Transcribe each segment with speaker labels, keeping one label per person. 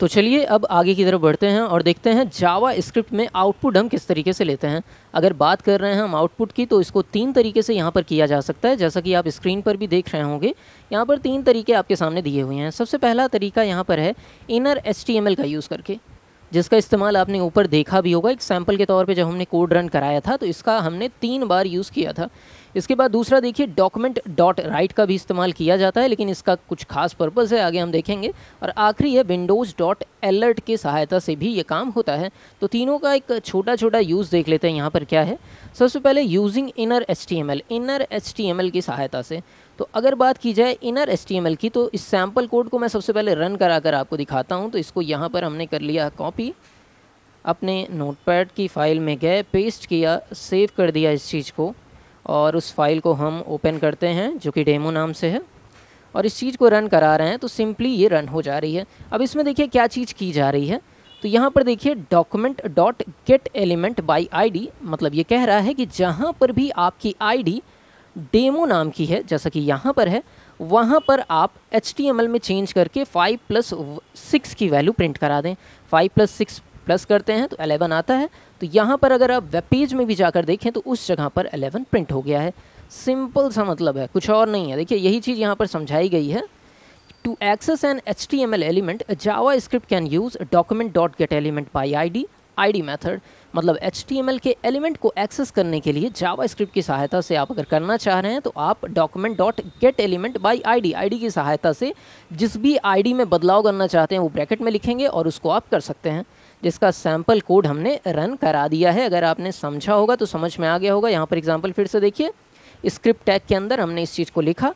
Speaker 1: तो चलिए अब आगे की तरफ बढ़ते हैं और देखते हैं जावा स्क्रिप्ट में आउटपुट हम किस तरीके से लेते हैं अगर बात कर रहे हैं हम आउटपुट की तो इसको तीन तरीके से यहाँ पर किया जा सकता है जैसा कि आप स्क्रीन पर भी देख रहे होंगे यहाँ पर तीन तरीके आपके सामने दिए हुए हैं सबसे पहला तरीका यहाँ पर है इनर एच का यूज़ करके जिसका इस्तेमाल आपने ऊपर देखा भी होगा एक सैम्पल के तौर पे जब हमने कोड रन कराया था तो इसका हमने तीन बार यूज़ किया था इसके बाद दूसरा देखिए डॉक्यूमेंट डॉट राइट का भी इस्तेमाल किया जाता है लेकिन इसका कुछ खास पर्पज़ है आगे हम देखेंगे और आखिरी है विंडोज़ डॉट एलर्ट की सहायता से भी ये काम होता है तो तीनों का एक छोटा छोटा यूज़ देख लेते हैं यहाँ पर क्या है सबसे पहले using inner H T M L inner H T M L की सहायता से तो अगर बात की जाए इनर एस की तो इस सैम्पल कोड को मैं सबसे पहले रन करा कर आपको दिखाता हूँ तो इसको यहाँ पर हमने कर लिया कॉपी अपने नोटपैड की फ़ाइल में गए पेस्ट किया सेव कर दिया इस चीज़ को और उस फाइल को हम ओपन करते हैं जो कि डेमो नाम से है और इस चीज़ को रन करा रहे हैं तो सिंपली ये रन हो जा रही है अब इसमें देखिए क्या चीज़ की जा रही है तो यहाँ पर देखिए document dot get element by I मतलब ये कह रहा है कि जहाँ पर भी आपकी आई डेमो नाम की है जैसा कि यहाँ पर है वहाँ पर आप एच में चेंज करके फाइव प्लस सिक्स की वैल्यू प्रिंट करा दें फाइव प्लस सिक्स प्लस करते हैं तो अलेवन आता है तो यहाँ पर अगर आप वेब पेज में भी जाकर देखें तो उस जगह पर अलेवन प्रिंट हो गया है सिंपल सा मतलब है कुछ और नहीं है देखिए यही चीज़ यहाँ पर समझाई गई है to access an H T M L element JavaScript can use document dot get element by I D ID method मतलब एच के एलिमेंट को एक्सेस करने के लिए जावास्क्रिप्ट की सहायता से आप अगर करना चाह रहे हैं तो आप document dot get element by ID ID की सहायता से जिस भी आईडी में बदलाव करना चाहते हैं वो ब्रैकेट में लिखेंगे और उसको आप कर सकते हैं जिसका सैम्पल कोड हमने रन करा दिया है अगर आपने समझा होगा तो समझ में आ गया होगा यहाँ पर एग्जाम्पल फिर से देखिए स्क्रिप्ट टैग के अंदर हमने इस चीज़ को लिखा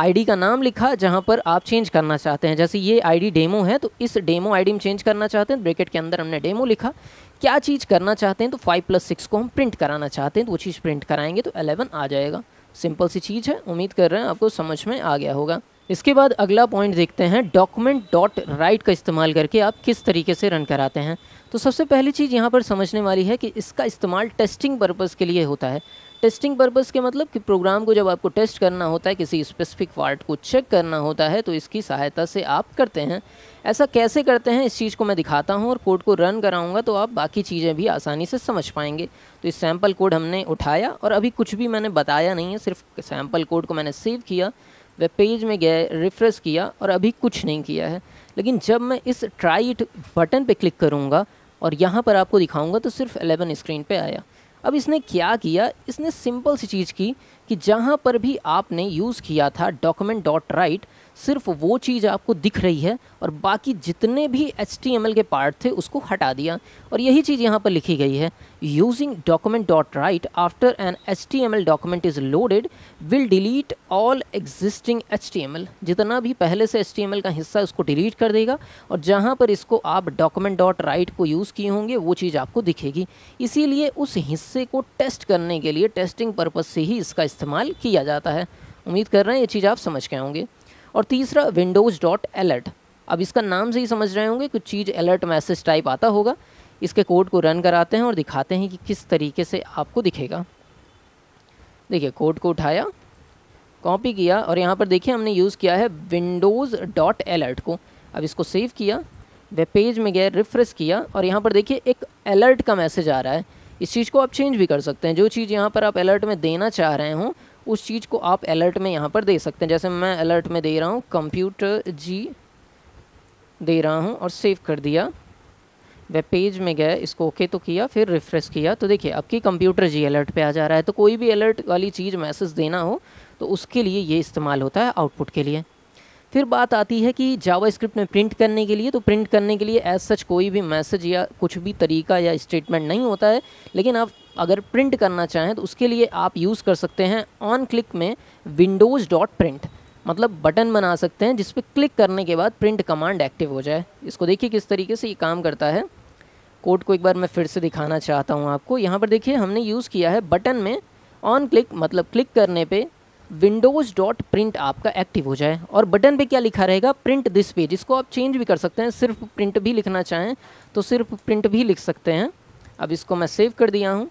Speaker 1: आईडी का नाम लिखा जहां पर आप चेंज करना चाहते हैं जैसे ये आईडी डेमो है तो इस डेमो आईडी में चेंज करना चाहते हैं ब्रैकेट के अंदर हमने डेमो लिखा क्या चीज़ करना चाहते हैं तो फाइव प्लस सिक्स को हम प्रिंट कराना चाहते हैं तो वो चीज़ प्रिंट कराएंगे तो एलेवन आ जाएगा सिंपल सी चीज़ है उम्मीद कर रहे हैं आपको समझ में आ गया होगा इसके बाद अगला पॉइंट देखते हैं डॉक्यूमेंट डॉट राइट का इस्तेमाल करके आप किस तरीके से रन कराते हैं तो सबसे पहली चीज़ यहाँ पर समझने वाली है कि इसका इस्तेमाल टेस्टिंग पर्पज़ के लिए होता है टेस्टिंग पर्पज़ के मतलब कि प्रोग्राम को जब आपको टेस्ट करना होता है किसी स्पेसिफिक पार्ट को चेक करना होता है तो इसकी सहायता से आप करते हैं ऐसा कैसे करते हैं इस चीज़ को मैं दिखाता हूँ और कोड को रन कराऊँगा तो आप बाकी चीज़ें भी आसानी से समझ पाएंगे तो इस सैम्पल कोड हमने उठाया और अभी कुछ भी मैंने बताया नहीं है सिर्फ सैम्पल कोड को मैंने सेव किया वेब पेज में गए रिफ़्रेश किया और अभी कुछ नहीं किया है लेकिन जब मैं इस ट्राई बटन पर क्लिक करूँगा और यहाँ पर आपको दिखाऊंगा तो सिर्फ 11 स्क्रीन पे आया अब इसने क्या किया इसने सिंपल सी चीज़ की कि जहाँ पर भी आपने यूज़ किया था डॉक्यूमेंट डॉट राइट सिर्फ वो चीज़ आपको दिख रही है और बाकी जितने भी एच के पार्ट थे उसको हटा दिया और यही चीज़ यहाँ पर लिखी गई है using document dot write after an H document is loaded will delete all existing H जितना भी पहले से एच का हिस्सा उसको डिलीट कर देगा और जहाँ पर इसको आप डॉक्यूमेंट डॉट राइट को यूज़ किए होंगे वो चीज़ आपको दिखेगी इसीलिए उस हिस्से को टेस्ट करने के लिए टेस्टिंग पर्पज़ से ही इसका इस्तेमाल किया जाता है उम्मीद कर रहे हैं ये चीज़ आप समझ के होंगे और तीसरा विंडोज़ डॉट अलर्ट अब इसका नाम से ही समझ रहे होंगे कुछ चीज़ अलर्ट मैसेज टाइप आता होगा इसके कोड को रन कराते हैं और दिखाते हैं कि किस तरीके से आपको दिखेगा देखिए कोड को उठाया कॉपी किया और यहाँ पर देखिए हमने यूज़ किया है विंडोज़ डॉट अलर्ट को अब इसको सेव किया वेब पेज में गए रिफ्रेश किया और यहाँ पर देखिए एक अलर्ट का मैसेज आ रहा है इस चीज़ को आप चेंज भी कर सकते हैं जो चीज़ यहाँ पर आप अलर्ट में देना चाह रहे हों उस चीज़ को आप अलर्ट में यहाँ पर दे सकते हैं जैसे मैं अलर्ट में दे रहा हूँ कंप्यूटर जी दे रहा हूँ और सेव कर दिया वेब पेज में गए इसको ओके तो किया फिर रिफ़्रेश किया तो देखिए आपकी कंप्यूटर जी अलर्ट पे आ जा रहा है तो कोई भी अलर्ट वाली चीज़ मैसेज देना हो तो उसके लिए ये इस्तेमाल होता है आउटपुट के लिए फिर बात आती है कि जावा स्क्रिप्ट में प्रिंट करने के लिए तो प्रिंट करने के लिए एज सच कोई भी मैसेज या कुछ भी तरीका या स्टेटमेंट नहीं होता है लेकिन आप अगर प्रिंट करना चाहें तो उसके लिए आप यूज़ कर सकते हैं ऑन क्लिक में विंडोज़ डॉट प्रिंट मतलब बटन बना सकते हैं जिस पर क्लिक करने के बाद प्रिंट कमांड एक्टिव हो जाए इसको देखिए किस तरीके से ये काम करता है कोड को एक बार मैं फिर से दिखाना चाहता हूँ आपको यहाँ पर देखिए हमने यूज़ किया है बटन में ऑन क्लिक मतलब क्लिक करने पे विंडोज़ डॉट प्रिंट आपका एक्टिव हो जाए और बटन पे क्या लिखा रहेगा प्रिंट दिस पेज इसको आप चेंज भी कर सकते हैं सिर्फ प्रिंट भी लिखना चाहें तो सिर्फ प्रिंट भी लिख सकते हैं अब इसको मैं सेव कर दिया हूँ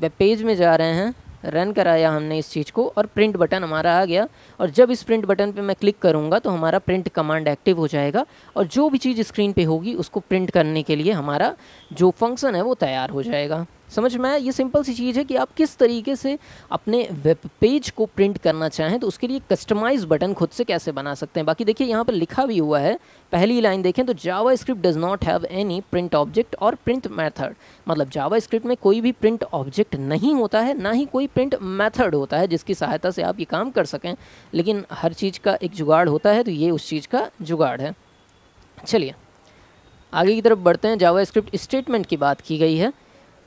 Speaker 1: वेब पेज में जा रहे हैं रन कराया हमने इस चीज़ को और प्रिंट बटन हमारा आ गया और जब इस प्रिंट बटन पे मैं क्लिक करूँगा तो हमारा प्रिंट कमांड एक्टिव हो जाएगा और जो भी चीज़ स्क्रीन पे होगी उसको प्रिंट करने के लिए हमारा जो फंक्शन है वो तैयार हो जाएगा समझ में आया ये सिंपल सी चीज़ है कि आप किस तरीके से अपने वेब पेज को प्रिंट करना चाहें तो उसके लिए कस्टमाइज बटन खुद से कैसे बना सकते हैं बाकी देखिए यहाँ पर लिखा भी हुआ है पहली लाइन देखें तो JavaScript does not have any print object और प्रिंट मैथड मतलब जावा स्क्रिप्ट में कोई भी प्रिंट ऑब्जेक्ट नहीं होता है ना ही कोई प्रिंट मैथड होता है जिसकी सहायता से आप ये काम कर सकें लेकिन हर चीज़ का एक जुगाड़ होता है तो ये उस चीज़ का जुगाड़ है चलिए आगे की तरफ बढ़ते हैं जावा स्क्रिप्ट स्टेटमेंट की बात की गई है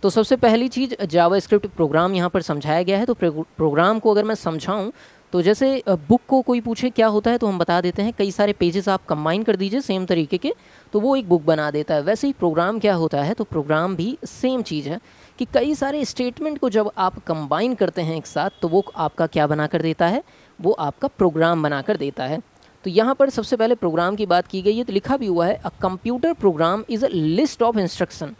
Speaker 1: तो सबसे पहली चीज़ जावा स्क्रिप्ट प्रोग्राम यहाँ पर समझाया गया है तो प्रोग्राम को अगर मैं समझाऊँ तो जैसे बुक को कोई पूछे क्या होता है तो हम बता देते हैं कई सारे पेजेस आप कंबाइन कर दीजिए सेम तरीके के तो वो एक बुक बना देता है वैसे ही प्रोग्राम क्या होता है तो प्रोग्राम भी सेम चीज़ है कि कई सारे स्टेटमेंट को जब आप कंबाइन करते हैं एक साथ तो वो आपका क्या बना कर देता है वो आपका प्रोग्राम बना कर देता है तो यहाँ पर सबसे पहले प्रोग्राम की बात की गई है तो लिखा भी हुआ है a computer program is a list of instruction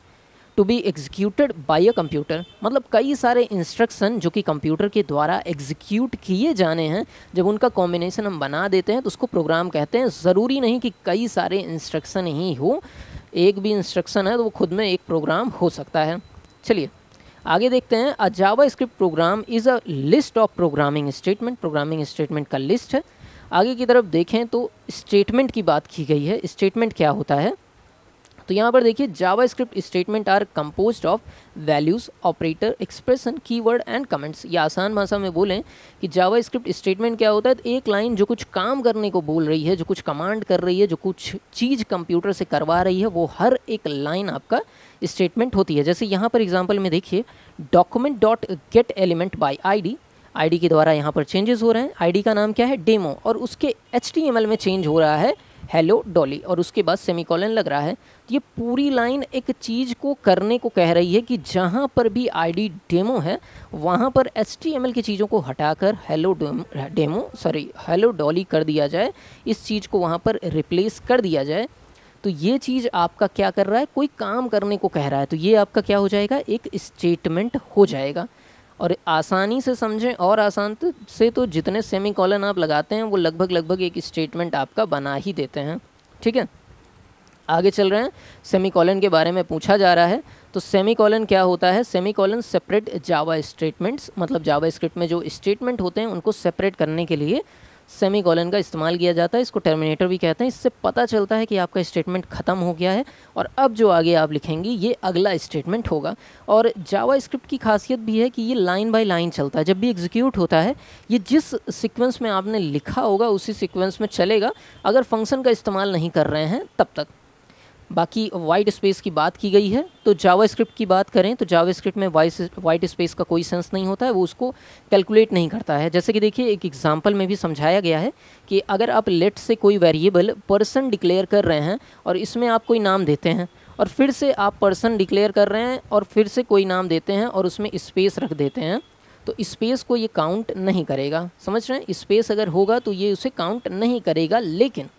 Speaker 1: to be executed by a computer मतलब कई सारे इंस्ट्रक्शन जो कि कंप्यूटर के द्वारा एग्जीक्यूट किए जाने हैं जब उनका कॉम्बिनेशन हम बना देते हैं तो उसको प्रोग्राम कहते हैं ज़रूरी नहीं कि कई सारे इंस्ट्रक्शन ही हो एक भी इंस्ट्रक्शन है तो वो खुद में एक प्रोग्राम हो सकता है चलिए आगे देखते हैं a JavaScript program is a list of programming statement programming statement का लिस्ट है आगे की तरफ देखें तो स्टेटमेंट की बात की गई है स्टेटमेंट क्या होता है तो यहाँ पर देखिए JavaScript statement are composed of values operator expression keyword and comments ये आसान भाषा में बोलें कि जावा स्क्रिप्ट स्टेटमेंट क्या होता है तो एक लाइन जो कुछ काम करने को बोल रही है जो कुछ कमांड कर रही है जो कुछ चीज़ कंप्यूटर से करवा रही है वो हर एक लाइन आपका स्टेटमेंट होती है जैसे यहाँ पर एग्जाम्पल में देखिए document dot get element by I ID के द्वारा यहाँ पर चेंजेस हो रहे हैं आईडी का नाम क्या है डेमो और उसके एच में चेंज हो रहा है हेलो डॉली और उसके बाद सेमिकॉलन लग रहा है तो ये पूरी लाइन एक चीज़ को करने को कह रही है कि जहाँ पर भी आईडी डेमो है वहाँ पर एस की चीज़ों को हटाकर hello demo sorry hello Dolly कर दिया जाए इस चीज़ को वहाँ पर रिप्लेस कर दिया जाए तो ये चीज़ आपका क्या कर रहा है कोई काम करने को कह रहा है तो ये आपका क्या हो जाएगा एक स्टेटमेंट हो जाएगा और आसानी से समझें और आसान तो- से तो जितने सेमी कॉलन आप लगाते हैं वो लगभग लगभग एक स्टेटमेंट आपका बना ही देते हैं ठीक है आगे चल रहे हैं सेमी कॉलन के बारे में पूछा जा रहा है तो सेमी कॉलन क्या होता है semicolon separate Java statements मतलब जावा स्क्रिप्ट में जो स्टेटमेंट होते हैं उनको सेपरेट करने के लिए सेमी कॉलन का इस्तेमाल किया जाता है इसको टर्मिनेटर भी कहते हैं इससे पता चलता है कि आपका स्टेटमेंट ख़त्म हो गया है और अब जो आगे आप लिखेंगे ये अगला स्टेटमेंट होगा और जावा स्क्रिप्ट की खासियत भी है कि ये लाइन बाई लाइन चलता है जब भी एग्जीक्यूट होता है ये जिस सिक्वेंस में आपने लिखा होगा उसी सिक्वेंस में चलेगा अगर फंक्शन का इस्तेमाल नहीं कर रहे हैं तब तक बाकी वाइट स्पेस की बात की गई है तो जावास्क्रिप्ट की बात करें तो जावास्क्रिप्ट में वाइस वाइट स्पेस का कोई सेंस नहीं होता है वो उसको कैलकुलेट नहीं करता है जैसे कि देखिए एक एग्जांपल में भी समझाया गया है कि अगर आप लेट से कोई वेरिएबल पर्सन डिक्लेयर कर रहे हैं और इसमें आप कोई नाम देते हैं और फिर से आप पर्सन डिक्लेयर कर रहे हैं और फिर से कोई नाम देते हैं और उसमें स्पेस रख देते हैं तो स्पेस को ये काउंट नहीं करेगा समझ रहे हैं स्पेस अगर होगा तो ये उसे काउंट नहीं करेगा लेकिन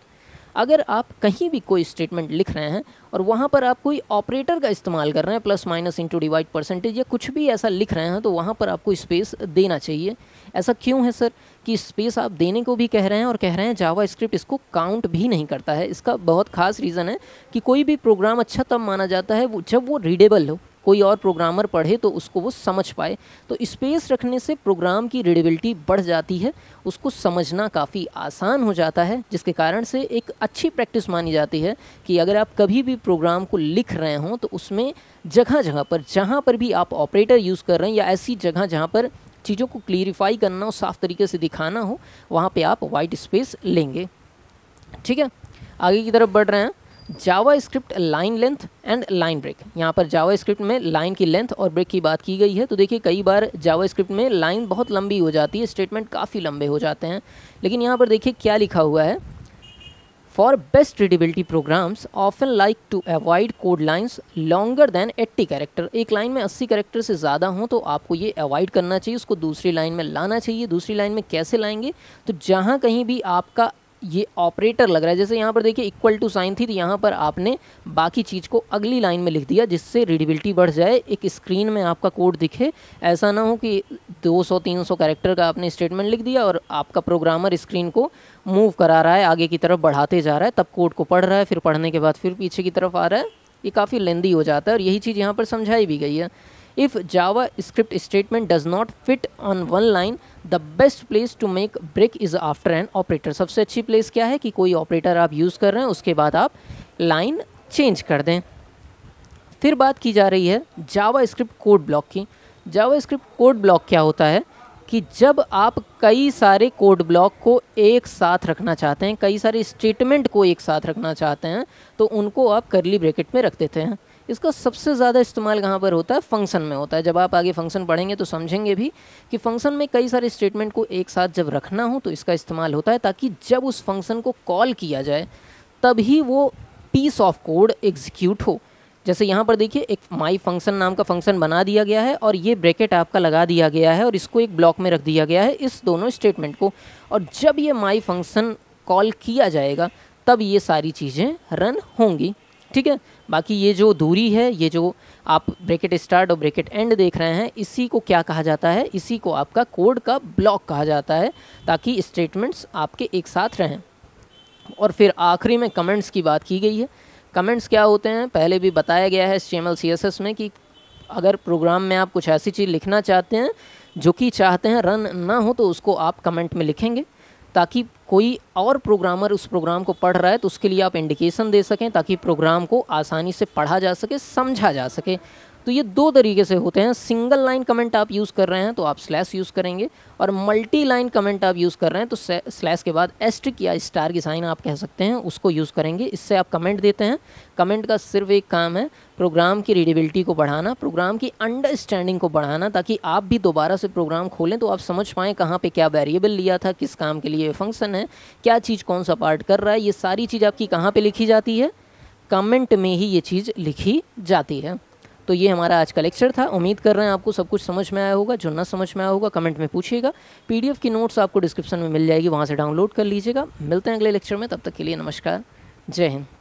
Speaker 1: अगर आप कहीं भी कोई स्टेटमेंट लिख रहे हैं और वहाँ पर आप कोई ऑपरेटर का इस्तेमाल कर रहे हैं plus minus into divide percentage या कुछ भी ऐसा लिख रहे हैं तो वहाँ पर आपको स्पेस देना चाहिए ऐसा क्यों है सर कि स्पेस आप देने को भी कह रहे हैं और कह रहे हैं जावा स्क्रिप्ट इसको काउंट भी नहीं करता है इसका बहुत खास रीज़न है कि कोई भी प्रोग्राम अच्छा तब माना जाता है जब वो रीडेबल हो कोई और प्रोग्रामर पढ़े तो उसको वो समझ पाए तो स्पेस रखने से प्रोग्राम की रीडेबिलिटी बढ़ जाती है उसको समझना काफ़ी आसान हो जाता है जिसके कारण से एक अच्छी प्रैक्टिस मानी जाती है कि अगर आप कभी भी प्रोग्राम को लिख रहे हों तो उसमें जगह जगह पर जहाँ पर भी आप ऑपरेटर यूज़ कर रहे हैं या ऐसी जगह जहाँ पर चीज़ों को क्लियरिफाई करना हो साफ तरीके से दिखाना हो वहाँ पर आप वाइट स्पेस लेंगे ठीक है आगे की तरफ बढ़ रहे हैं JavaScript line length and line break यहाँ पर जावा स्क्रिप्ट में लाइन की लेंथ और ब्रेक की बात की गई है तो देखिए कई बार जावा स्क्रिप्ट में लाइन बहुत लंबी हो जाती है स्टेटमेंट काफ़ी लंबे हो जाते हैं लेकिन यहाँ पर देखिए क्या लिखा हुआ है for best readability programs often like to avoid code lines longer than eighty character एक लाइन में अस्सी कैरेक्टर से ज़्यादा हों तो आपको ये अवॉइड करना चाहिए उसको दूसरी लाइन में लाना चाहिए दूसरी लाइन में कैसे लाएंगे तो जहाँ कहीं भी आपका ये ऑपरेटर लग रहा है जैसे यहाँ पर देखिए इक्वल टू साइन थी तो यहाँ पर आपने बाकी चीज़ को अगली लाइन में लिख दिया जिससे रीडिबिलिटी बढ़ जाए एक स्क्रीन में आपका कोड दिखे ऐसा ना हो कि 200-300 कैरेक्टर का आपने स्टेटमेंट लिख दिया और आपका प्रोग्रामर स्क्रीन को मूव करा रहा है आगे की तरफ बढ़ाते जा रहा है तब कोड को पढ़ रहा है फिर पढ़ने के बाद फिर पीछे की तरफ आ रहा है ये काफ़ी लेंदी हो जाता है और यही चीज़ यहाँ पर समझाई भी गई है If script statement does not fit on one line, the best place to make break is after an operator सबसे अच्छी प्लेस क्या है कि कोई ऑपरेटर आप यूज़ कर रहे हैं उसके बाद आप लाइन चेंज कर दें फिर बात की जा रही है जावा स्क्रिप्ट कोड ब्लॉक की जावा स्क्रिप्ट कोड ब्लॉक क्या होता है कि जब आप कई सारे कोड ब्लॉक को एक साथ रखना चाहते हैं कई सारे स्टेटमेंट को एक साथ रखना चाहते हैं तो उनको आप करली ब्रैकेट में रख देते हैं इसका सबसे ज़्यादा इस्तेमाल कहाँ पर होता है फंक्शन में होता है जब आप आगे फंक्शन पढ़ेंगे तो समझेंगे भी कि फंक्शन में कई सारे स्टेटमेंट को एक साथ जब रखना हो तो इसका इस्तेमाल होता है ताकि जब उस फंक्शन को कॉल किया जाए तभी वो पीस ऑफ कोड एग्जीक्यूट हो जैसे यहाँ पर देखिए एक माई फंक्शन नाम का फंक्शन बना दिया गया है और ये ब्रैकेट आपका लगा दिया गया है और इसको एक ब्लॉक में रख दिया गया है इस दोनों स्टेटमेंट को और जब ये माई फंक्शन कॉल किया जाएगा तब ये सारी चीज़ें रन होंगी ठीक है बाकी ये जो दूरी है ये जो आप ब्रेकेट स्टार्ट और ब्रेकेट एंड देख रहे हैं इसी को क्या कहा जाता है इसी को आपका कोड का ब्लॉक कहा जाता है ताकि स्टेटमेंट्स आपके एक साथ रहें और फिर आखिरी में कमेंट्स की बात की गई है कमेंट्स क्या होते हैं पहले भी बताया गया है एस टी में कि अगर प्रोग्राम में आप कुछ ऐसी चीज़ लिखना चाहते हैं जो कि चाहते हैं रन ना हो तो उसको आप कमेंट में लिखेंगे ताकि कोई और प्रोग्रामर उस प्रोग्राम को पढ़ रहा है तो उसके लिए आप इंडिकेशन दे सकें ताकि प्रोग्राम को आसानी से पढ़ा जा सके समझा जा सके तो ये दो तरीके से होते हैं सिंगल लाइन कमेंट आप यूज़ कर रहे हैं तो आप स्लैश यूज़ करेंगे और मल्टी लाइन कमेंट आप यूज़ कर रहे हैं तो स्लैश के बाद एस्ट्रिक या स्टार की साइन आप कह सकते हैं उसको यूज़ करेंगे इससे आप कमेंट देते हैं कमेंट का सिर्फ एक काम है प्रोग्राम की रीडेबिलिटी को बढ़ाना प्रोग्राम की अंडरस्टैंडिंग को बढ़ाना ताकि आप भी दोबारा से प्रोग्राम खोलें तो आप समझ पाएँ कहाँ पर क्या वेरिएबल लिया था किस काम के लिए फंक्शन है क्या चीज़ कौन सा पार्ट कर रहा है ये सारी चीज़ आपकी कहाँ पर लिखी जाती है कमेंट में ही ये चीज़ लिखी जाती है तो ये हमारा आज का लेक्चर था उम्मीद कर रहे हैं आपको सब कुछ समझ में आया होगा जो ना समझ में आया होगा कमेंट में पूछिएगा पीडीएफ की नोट्स आपको डिस्क्रिप्शन में मिल जाएगी वहाँ से डाउनलोड कर लीजिएगा मिलते हैं अगले लेक्चर में तब तक के लिए नमस्कार जय हिंद